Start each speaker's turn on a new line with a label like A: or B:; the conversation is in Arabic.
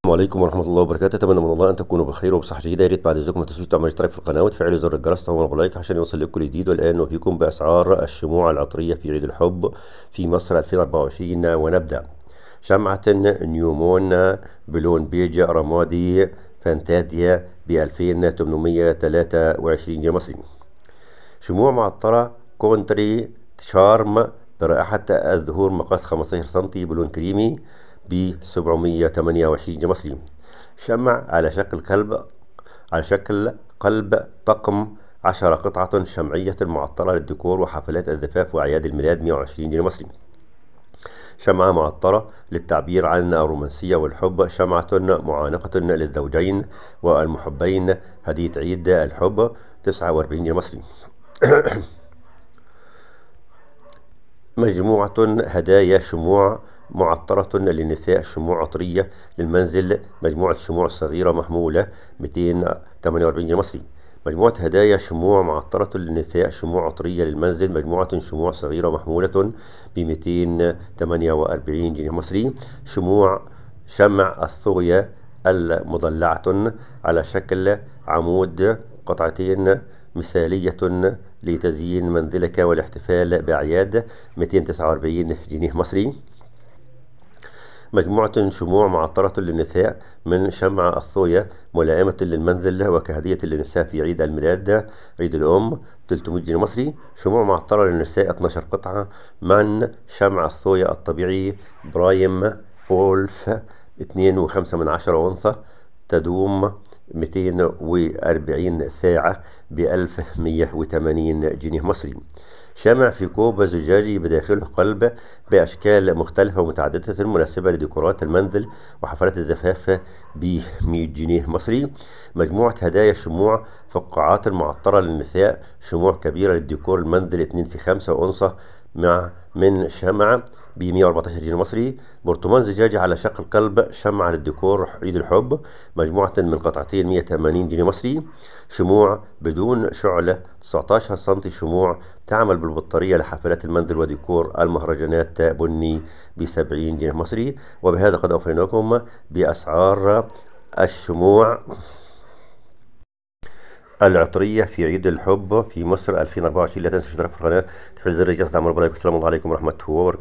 A: السلام عليكم ورحمه الله وبركاته اتمنى من الله ان تكونوا بخير وبصحه جيده يا ريت بعد اذنكم ما تنسوش تعملوا اشتراك في القناه وتفعلوا زر الجرس طبعا لايك عشان يوصل لكل جديد والان وفيكم باسعار الشموع العطريه في عيد الحب في مصر 2024 ونبدا شمعه نيومون بلون بيج رمادي فانتازيا ب 2823 جنيه مصري شموع معطره كونتري شارم برائحه الزهور مقاس 15 سم بلون كريمي ب 728 مصري شمع على شكل كلب على شكل قلب طقم عشر قطعة شمعية معطرة للديكور وحفلات الزفاف وأعياد الميلاد 120 جنيه مصري شمعة معطرة للتعبير عن الرومانسية والحب شمعة معانقة للزوجين والمحبين هدية عيد الحب 49 جنيه مصري مجموعة هدايا شموع معطرة للنساء شموع عطرية للمنزل مجموعة شموع صغيرة محمولة 248 جنيه مصري مجموعة هدايا شموع معطرة للنساء شموع عطرية للمنزل مجموعة شموع صغيرة محمولة ب 248 جنيه مصري شموع شمع الثغية المضلعة على شكل عمود قطعتين مثالية لتزيين منزلك والاحتفال بأعياد 249 جنيه مصري مجموعة شموع معطرة للنساء من شمع الصويا ملائمة للمنزل وكهدية للنساء في عيد الميلاد عيد الأم 300 جنيه مصري شموع معطرة للنساء 12 قطعة من شمع الصويا الطبيعي برايم فولف 2.5 أنثى تدوم 240 ساعة ب 1180 جنيه مصري شمع في كوب زجاجي بداخله قلب بأشكال مختلفة ومتعددة مناسبة لديكورات المنزل وحفلات الزفاف ب 100 جنيه مصري مجموعة هدايا شموع فقاعات معطرة للنساء شموع كبيرة للديكور المنزل 2 في 5 أنصة مع من شمعة ب 114 جنيه مصري برطمان زجاجي على شق القلب شمعة للديكور عيد الحب مجموعة من قطعتين 180 جنيه مصري شموع بدون شعلة 19 سم شموع تعمل بالبطارية لحفلات المندل وديكور المهرجانات بني ب 70 جنيه مصري وبهذا قد أوفيناكم بأسعار الشموع العطرية في عيد الحب في مصر 2024 لا تنسوا الاشتراك في القناة تفعيل زر الجرس دعم ربنا يكون السلام عليكم ورحمة الله وبركاته